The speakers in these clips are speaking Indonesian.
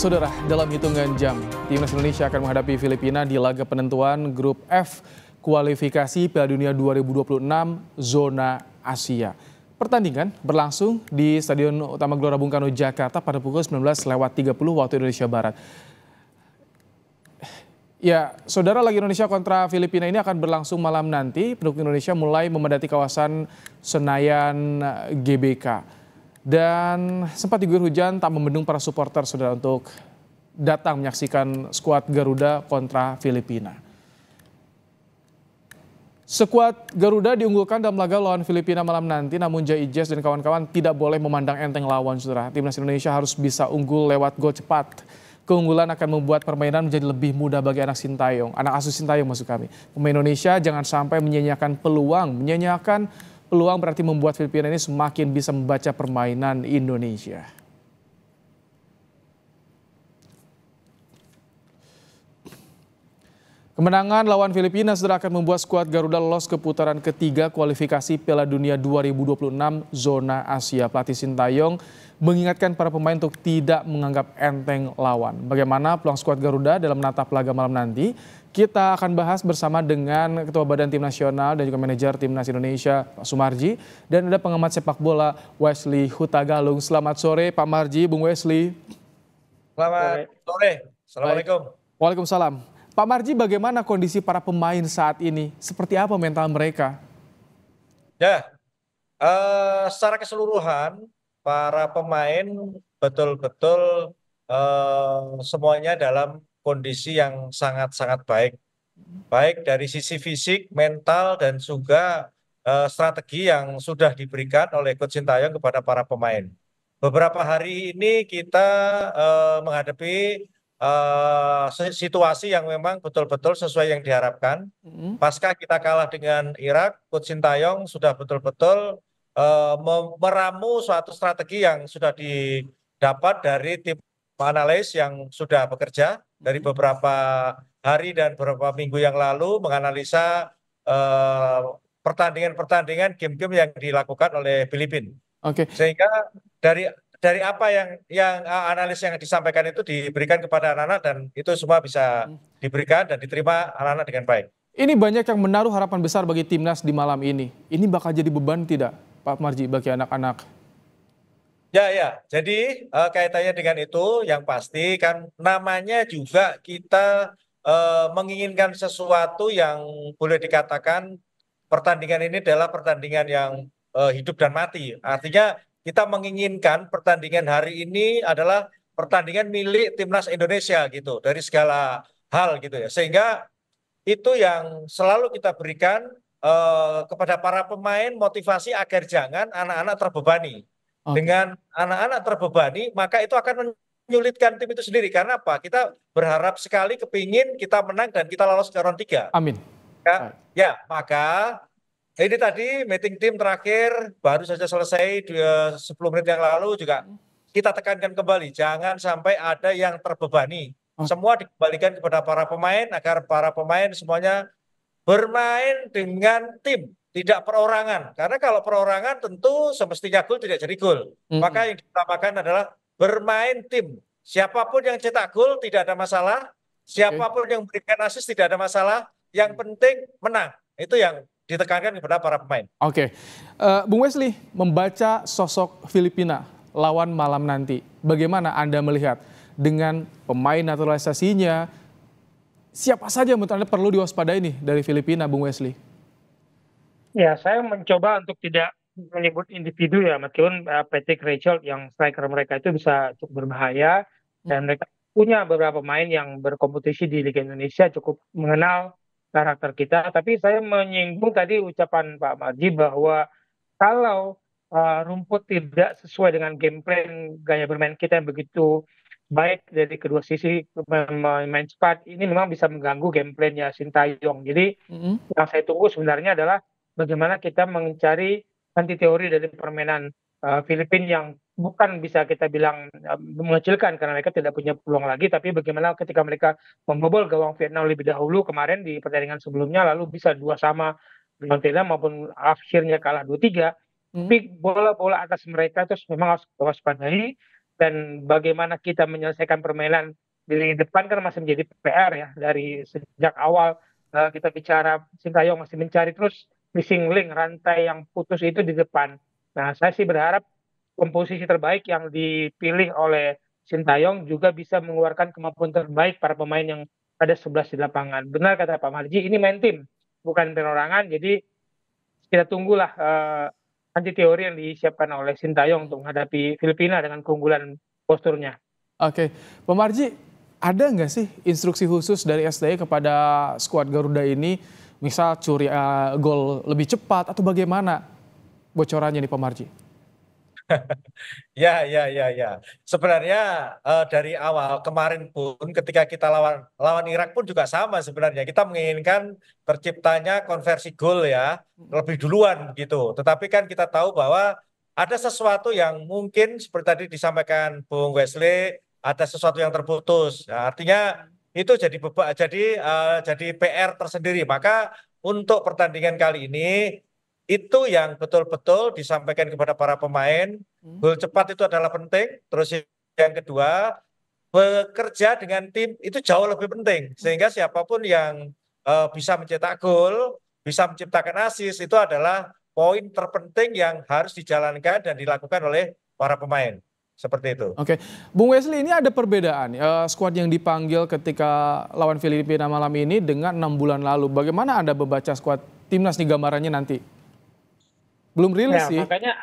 Saudara, dalam hitungan jam, Timnas Indonesia akan menghadapi Filipina di laga penentuan grup F kualifikasi Piala Dunia 2026 zona Asia. Pertandingan berlangsung di Stadion Utama Gelora Bung Karno Jakarta pada pukul 19.30 lewat waktu Indonesia Barat. Ya, saudara lagi Indonesia kontra Filipina ini akan berlangsung malam nanti. Penduduk Indonesia mulai memadati kawasan Senayan GBK. Dan sempat diguyur hujan tak membendung para supporter saudara untuk datang menyaksikan skuad Garuda kontra Filipina. Sekuat Garuda diunggulkan dalam laga lawan Filipina malam nanti, namun Jai Jazz dan kawan-kawan tidak boleh memandang enteng lawan, saudara. Timnas Indonesia harus bisa unggul lewat gol cepat. Keunggulan akan membuat permainan menjadi lebih mudah bagi anak Sintayong, anak asuh Sintayong maksud kami. Pemain Indonesia jangan sampai menyanyiakan peluang, menyanyiakan peluang berarti membuat Filipina ini semakin bisa membaca permainan Indonesia. Kemenangan lawan Filipina segera akan membuat skuad Garuda lolos ke putaran ketiga kualifikasi Piala Dunia 2026 zona Asia. Pelatih Sintayong mengingatkan para pemain untuk tidak menganggap enteng lawan. Bagaimana peluang skuad Garuda dalam menatap laga malam nanti? Kita akan bahas bersama dengan Ketua Badan Tim Nasional dan juga Manajer Timnas Indonesia, Pak Sumarji. Dan ada pengamat sepak bola, Wesley Hutagalung. Selamat sore, Pak Marji, Bung Wesley. Selamat sore. Assalamualaikum. Waalaikumsalam. Pak Marji, bagaimana kondisi para pemain saat ini? Seperti apa mental mereka? Ya, uh, secara keseluruhan para pemain betul-betul uh, semuanya dalam kondisi yang sangat-sangat baik. Baik dari sisi fisik, mental, dan juga uh, strategi yang sudah diberikan oleh Coach Sintayong kepada para pemain. Beberapa hari ini kita uh, menghadapi Uh, situasi yang memang betul-betul sesuai yang diharapkan. Hmm. Pasca kita kalah dengan Irak, Coach Sintayong sudah betul-betul Eh, meramu suatu strategi yang sudah didapat dari tim analis yang sudah bekerja dari mm-hmm. beberapa hari dan beberapa minggu yang lalu menganalisa eh, pertandingan-pertandingan game-game yang dilakukan oleh Filipina. Oke. Okay. Sehingga dari dari apa yang yang eh, analis yang disampaikan itu diberikan kepada anak-anak dan itu semua bisa mm. diberikan dan diterima anak-anak dengan baik. Ini banyak yang menaruh harapan besar bagi timnas di malam ini. Ini bakal jadi beban tidak? Pak Marji bagi anak-anak? Ya, ya. Jadi uh, kaitannya dengan itu yang pasti kan namanya juga kita uh, menginginkan sesuatu yang boleh dikatakan pertandingan ini adalah pertandingan yang uh, hidup dan mati. Artinya kita menginginkan pertandingan hari ini adalah pertandingan milik timnas Indonesia gitu dari segala hal gitu ya. Sehingga itu yang selalu kita berikan eh, kepada para pemain motivasi agar jangan anak-anak terbebani. Okay. Dengan anak-anak terbebani, maka itu akan menyulitkan tim itu sendiri. Karena apa? Kita berharap sekali kepingin kita menang dan kita lolos ke round 3. Amin. Ya, ya maka ini tadi meeting tim terakhir baru saja selesai 10 menit yang lalu juga kita tekankan kembali jangan sampai ada yang terbebani. Oh. Semua dikembalikan kepada para pemain agar para pemain semuanya bermain dengan tim tidak perorangan karena kalau perorangan tentu semestinya gol tidak jadi gol mm-hmm. maka yang ditambahkan adalah bermain tim siapapun yang cetak gol tidak ada masalah siapapun okay. yang memberikan assist tidak ada masalah yang penting menang itu yang ditekankan kepada para pemain oke okay. uh, eh, bung Wesley membaca sosok Filipina lawan malam nanti bagaimana anda melihat dengan pemain naturalisasinya siapa saja menurut Anda perlu diwaspadai nih dari Filipina, Bung Wesley? Ya, saya mencoba untuk tidak menyebut individu ya, meskipun uh, Patrick Rachel yang striker mereka itu bisa cukup berbahaya hmm. dan mereka punya beberapa pemain yang berkompetisi di Liga Indonesia cukup mengenal karakter kita. Tapi saya menyinggung tadi ucapan Pak Marji bahwa kalau uh, rumput tidak sesuai dengan game plan gaya bermain kita yang begitu baik dari kedua sisi main cepat ini memang bisa mengganggu game plan Sintayong. Jadi mm-hmm. yang saya tunggu sebenarnya adalah bagaimana kita mencari anti teori dari permainan uh, eh, Filipina yang bukan bisa kita bilang uh, mengecilkan karena mereka tidak punya peluang lagi tapi bagaimana ketika mereka membobol gawang Vietnam lebih dahulu kemarin di pertandingan sebelumnya lalu bisa dua sama dengan Vietnam maupun akhirnya kalah dua tiga mm tapi bola-bola atas mereka terus memang harus waspadai dan bagaimana kita menyelesaikan permainan di depan kan masih menjadi PR ya dari sejak awal uh, kita bicara Sintayong masih mencari terus missing link rantai yang putus itu di depan. Nah, saya sih berharap komposisi terbaik yang dipilih oleh Sintayong juga bisa mengeluarkan kemampuan terbaik para pemain yang ada 11 di lapangan. Benar kata Pak Marji, ini main tim, bukan perorangan. Jadi kita tunggulah uh, anti teori yang disiapkan oleh Sintayong untuk menghadapi Filipina dengan keunggulan posturnya. Oke, Pemarji, ada nggak sih instruksi khusus dari SDI kepada skuad Garuda ini, misal curi uh, gol lebih cepat atau bagaimana bocorannya nih Pemarji? ya, ya, ya, ya. Sebenarnya uh, dari awal kemarin pun ketika kita lawan lawan Irak pun juga sama sebenarnya. Kita menginginkan terciptanya konversi gol ya lebih duluan gitu. Tetapi kan kita tahu bahwa ada sesuatu yang mungkin seperti tadi disampaikan Bung Wesley, ada sesuatu yang terputus. Nah, artinya itu jadi beban, jadi uh, jadi PR tersendiri. Maka untuk pertandingan kali ini itu yang betul-betul disampaikan kepada para pemain. Hmm. Gol cepat itu adalah penting. Terus yang kedua, bekerja dengan tim itu jauh lebih penting. Hmm. Sehingga siapapun yang uh, bisa mencetak gol, bisa menciptakan asis itu adalah poin terpenting yang harus dijalankan dan dilakukan oleh para pemain. Seperti itu. Oke, Bung Wesley ini ada perbedaan uh, ya, skuad yang dipanggil ketika lawan Filipina malam ini dengan enam bulan lalu. Bagaimana Anda membaca skuad timnas nih gambarannya nanti? Belum rilis nah, sih. Makanya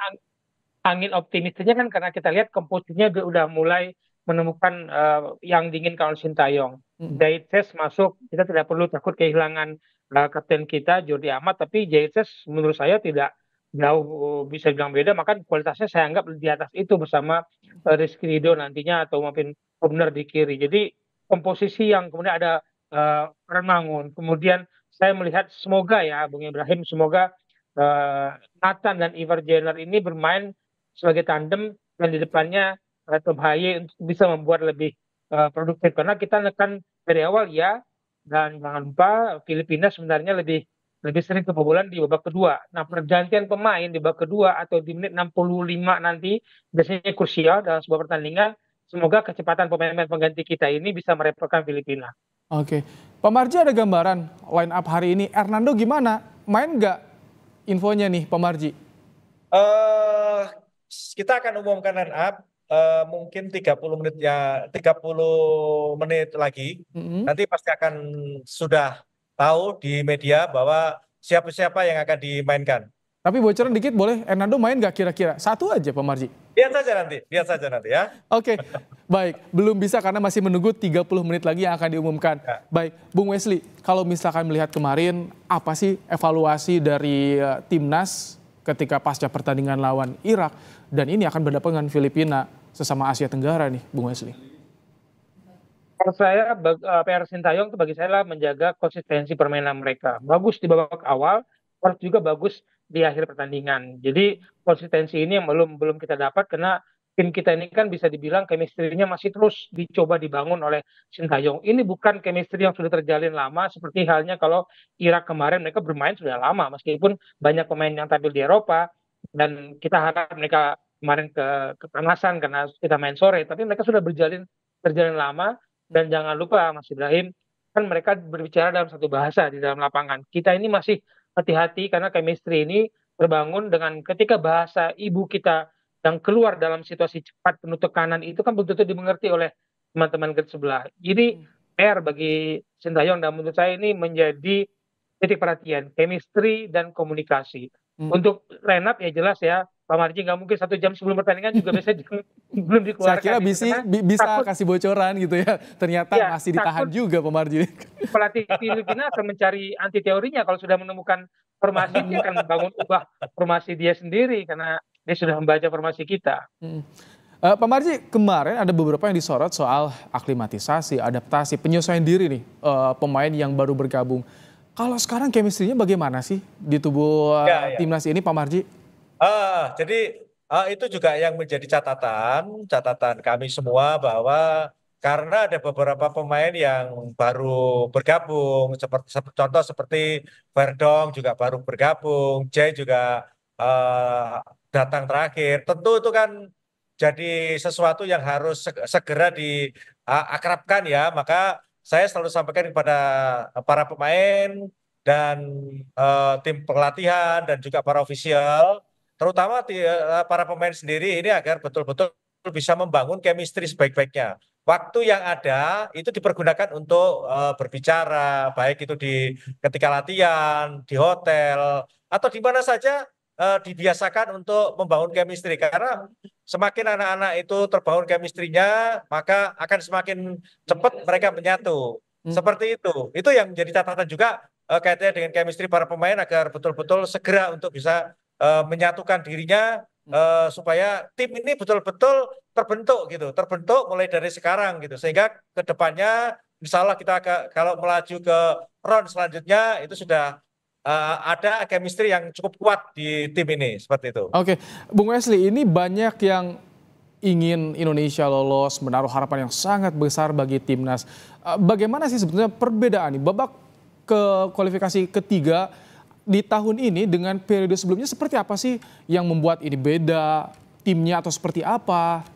angin optimisnya kan karena kita lihat komposisinya udah mulai menemukan uh, yang dingin oleh Sintayong. Hmm. Jaites masuk, kita tidak perlu takut kehilangan uh, kapten kita Jordi Amat, tapi Jaites menurut saya tidak jauh eh, bisa bilang beda, maka kualitasnya saya anggap di atas itu bersama uh, Rizky Rido nantinya atau mungkin Obner di kiri. Jadi komposisi yang kemudian ada uh, Renangun, kemudian saya melihat semoga ya Bung Ibrahim, semoga Eh, Nathan dan Ivar Jenner ini bermain sebagai tandem dan di depannya Tobaye untuk bisa membuat lebih uh, produktif karena kita nekan dari awal ya dan jangan lupa Filipina sebenarnya lebih lebih sering kebobolan di babak kedua. Nah, pergantian pemain di babak kedua atau di menit 65 nanti biasanya krusial dalam sebuah pertandingan. Semoga kecepatan pemain-pemain pengganti kita ini bisa merepotkan Filipina. Oke. Pak Marji ada gambaran line up hari ini. Hernando gimana? Main nggak infonya nih Pak Marji? Uh, kita akan umumkan line up uh, mungkin 30 menit ya 30 menit lagi. Mm -hmm. Nanti pasti akan sudah tahu di media bahwa siapa-siapa yang akan dimainkan. Tapi bocoran dikit boleh, Hernando main gak kira-kira? Satu aja Pak Marji. Lihat saja nanti, lihat saja nanti ya. Oke, okay. baik. Belum bisa karena masih menunggu 30 menit lagi yang akan diumumkan. Ya. Baik, Bung Wesley, kalau misalkan melihat kemarin, apa sih evaluasi dari uh, timnas ketika pasca pertandingan lawan Irak dan ini akan berhadapan dengan Filipina sesama Asia Tenggara nih, Bung Wesley? Kalau saya, eh, PR Sintayong itu bagi saya lah menjaga konsistensi permainan mereka. Bagus di babak awal, harus juga bagus di akhir pertandingan. Jadi konsistensi ini yang belum belum kita dapat karena tim kita ini kan bisa dibilang kemistrinya masih terus dicoba dibangun oleh Shin Sintayong. Ini bukan kemistri yang sudah terjalin lama seperti halnya kalau Irak kemarin mereka bermain sudah lama meskipun banyak pemain yang tampil di Eropa dan kita harap mereka kemarin ke kepanasan karena kita main sore tapi mereka sudah berjalin terjalin lama dan jangan lupa Mas Ibrahim kan mereka berbicara dalam satu bahasa di dalam lapangan. Kita ini masih hati-hati karena chemistry ini terbangun dengan ketika bahasa ibu kita yang keluar dalam situasi cepat penuh tekanan itu kan betul-betul dimengerti oleh teman-teman ke sebelah. Jadi PR hmm. bagi Sintayong dan menurut saya ini menjadi titik perhatian chemistry dan komunikasi. Hmm. Untuk up ya jelas ya Pak Marji nggak mungkin satu jam sebelum pertandingan juga biasanya belum dikeluarkan. Saya kira gitu bisi, kan. bisa takut, kasih bocoran gitu ya. Ternyata ya, masih ditahan juga Pak Marji. Pelatih Filipina akan mencari anti teorinya kalau sudah menemukan formasi dia akan membangun ubah formasi dia sendiri karena dia sudah membaca formasi kita. Hmm. Uh, Pak Marji, kemarin ada beberapa yang disorot soal aklimatisasi, adaptasi, penyesuaian diri nih uh, pemain yang baru bergabung. Kalau sekarang kemistrinya bagaimana sih di tubuh uh, ya, ya. timnas ini Pak Marji? Uh, jadi uh, itu juga yang menjadi catatan catatan kami semua bahwa karena ada beberapa pemain yang baru bergabung seperti contoh seperti Verdong juga baru bergabung, Jay juga uh, datang terakhir. Tentu itu kan jadi sesuatu yang harus segera diakrabkan uh, ya. Maka saya selalu sampaikan kepada para pemain dan uh, tim pelatihan dan juga para ofisial terutama di, eh, para pemain sendiri ini agar betul-betul bisa membangun chemistry sebaik-baiknya. Waktu yang ada itu dipergunakan untuk uh, berbicara, baik itu di ketika latihan, di hotel, atau di mana saja uh, dibiasakan untuk membangun chemistry. Karena semakin anak-anak itu terbangun chemistry maka akan semakin cepat mereka menyatu. Hmm. Seperti itu. Itu yang menjadi catatan juga uh, kaitannya dengan chemistry para pemain agar betul-betul segera untuk bisa Eh, menyatukan dirinya uh, supaya tim ini betul-betul terbentuk gitu, terbentuk mulai dari sekarang gitu, sehingga kedepannya misalnya kita ke, kalau melaju ke round selanjutnya itu sudah uh, ada chemistry yang cukup kuat di tim ini seperti itu. Oke, okay. Bung Wesley, ini banyak yang ingin Indonesia lolos, menaruh harapan yang sangat besar bagi timnas. Bagaimana sih sebetulnya perbedaan ini babak ke kualifikasi ketiga di tahun ini dengan periode sebelumnya seperti apa sih yang membuat ini beda timnya atau seperti apa?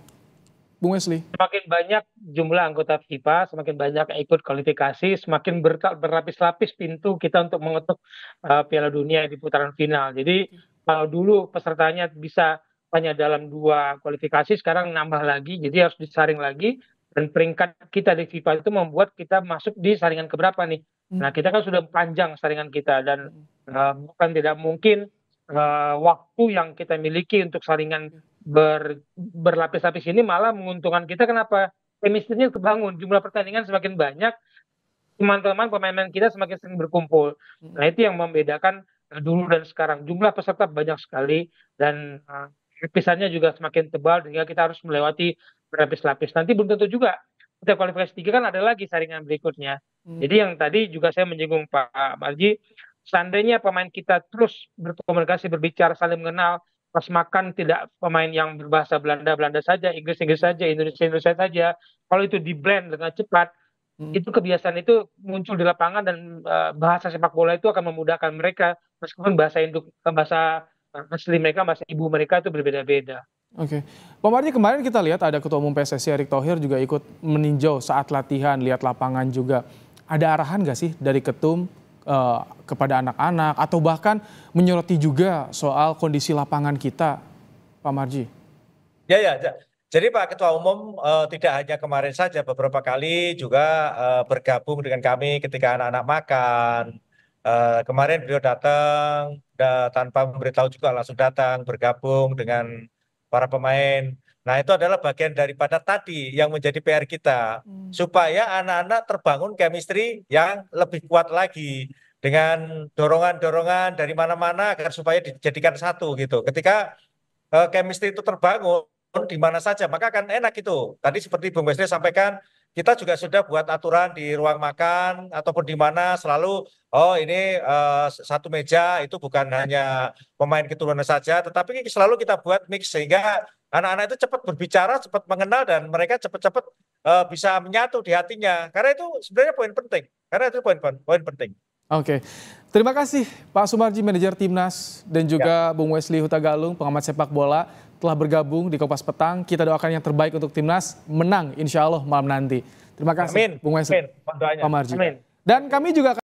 Bung Wesley. Semakin banyak jumlah anggota FIFA, semakin banyak yang ikut kualifikasi, semakin berlapis-lapis pintu kita untuk mengetuk uh, Piala Dunia di putaran final. Jadi kalau dulu pesertanya bisa hanya dalam dua kualifikasi, sekarang nambah lagi, jadi harus disaring lagi. Dan peringkat kita di FIFA itu membuat kita masuk di saringan keberapa nih? nah hmm. kita kan sudah panjang saringan kita dan hmm. eh, bukan tidak mungkin eh, waktu yang kita miliki untuk saringan hmm. berlapis-lapis ini malah menguntungkan kita kenapa chemistry terbangun kebangun jumlah pertandingan semakin banyak teman-teman pemain kita semakin sering berkumpul nah itu yang membedakan eh, dulu dan sekarang jumlah peserta banyak sekali dan uh, lapisannya juga semakin tebal sehingga kita harus melewati berlapis-lapis nanti belum tentu juga Udah kualifikasi tiga kan ada lagi saringan berikutnya. Hmm. Jadi yang tadi juga saya menyinggung Pak Marji, seandainya pemain kita terus berkomunikasi, berbicara, saling mengenal, pas makan tidak pemain yang berbahasa Belanda Belanda saja, Inggris Inggris saja, Indonesia Indonesia saja. Kalau itu di blend dengan cepat, hmm. itu kebiasaan itu muncul di lapangan dan uh, bahasa sepak bola itu akan memudahkan mereka meskipun bahasa induk bahasa asli mereka bahasa ibu mereka itu berbeda-beda. Oke, okay. Pak Marji kemarin kita lihat ada Ketua Umum PSSI Erick Thohir juga ikut meninjau saat latihan, lihat lapangan juga. Ada arahan nggak sih dari Ketum uh, kepada anak-anak atau bahkan menyoroti juga soal kondisi lapangan kita, Pak Marji? Ya, ya. Jadi Pak Ketua Umum uh, tidak hanya kemarin saja, beberapa kali juga uh, bergabung dengan kami ketika anak-anak makan. Uh, kemarin beliau datang tanpa memberitahu juga langsung datang bergabung dengan para pemain. Nah, itu adalah bagian daripada tadi yang menjadi PR kita hmm. supaya anak-anak terbangun chemistry yang lebih kuat lagi dengan dorongan-dorongan dari mana-mana agar supaya dijadikan satu gitu. Ketika uh, chemistry itu terbangun di mana saja, maka akan enak itu. Tadi seperti Bung Wesley sampaikan kita juga sudah buat aturan di ruang makan ataupun di mana selalu oh ini uh, satu meja itu bukan hanya pemain keturunan saja, tetapi selalu kita buat mix sehingga anak-anak itu cepat berbicara, cepat mengenal dan mereka cepat-cepat uh, bisa menyatu di hatinya. Karena itu sebenarnya poin penting. Karena itu poin poin penting. Oke, terima kasih Pak Sumarji, manajer timnas, dan ya. juga ya. Bung Wesley Hutagalung, pengamat sepak bola telah bergabung di Kompas Petang. Kita doakan yang terbaik untuk timnas menang insya Allah malam nanti. Terima kasih, Amin. Bung Wesley, Amin. Pak Marji. Amin. Dan kami juga